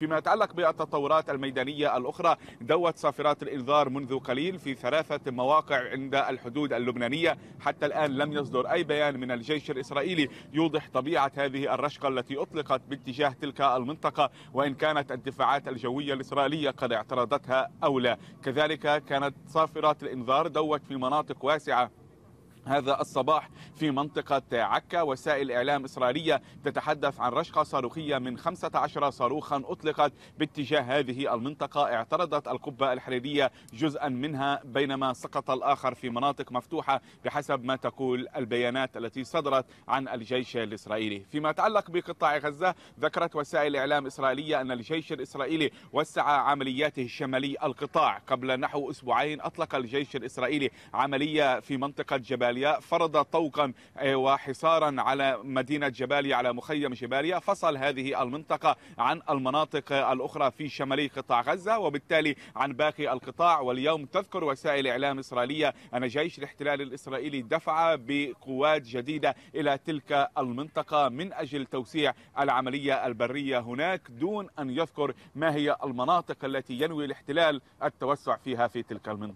فيما يتعلق بالتطورات الميدانية الأخرى دوت صافرات الإنذار منذ قليل في ثلاثة مواقع عند الحدود اللبنانية حتى الآن لم يصدر أي بيان من الجيش الإسرائيلي يوضح طبيعة هذه الرشقة التي أطلقت باتجاه تلك المنطقة وإن كانت الدفاعات الجوية الإسرائيلية قد اعترضتها أو لا كذلك كانت صافرات الإنذار دوت في مناطق واسعة هذا الصباح في منطقة عكا وسائل إعلام إسرائيلية تتحدث عن رشقة صاروخية من 15 صاروخا أطلقت باتجاه هذه المنطقة اعترضت القبة الحريرية جزءا منها بينما سقط الآخر في مناطق مفتوحة بحسب ما تقول البيانات التي صدرت عن الجيش الإسرائيلي فيما يتعلق بقطاع غزة ذكرت وسائل إعلام إسرائيلية أن الجيش الإسرائيلي وسع عملياته الشمالي القطاع قبل نحو أسبوعين أطلق الجيش الإسرائيلي عملية في منطقة جبالية جباليا فرض طوقا إيه، وحصارا على مدينة جباليا على مخيم جباليا فصل هذه المنطقة عن المناطق الأخرى في شمالي قطاع غزة وبالتالي عن باقي القطاع واليوم تذكر وسائل إعلام إسرائيلية أن جيش الاحتلال الإسرائيلي دفع بقوات جديدة إلى تلك المنطقة من أجل توسيع العملية البرية هناك دون أن يذكر ما هي المناطق التي ينوي الاحتلال التوسع فيها في تلك المنطقة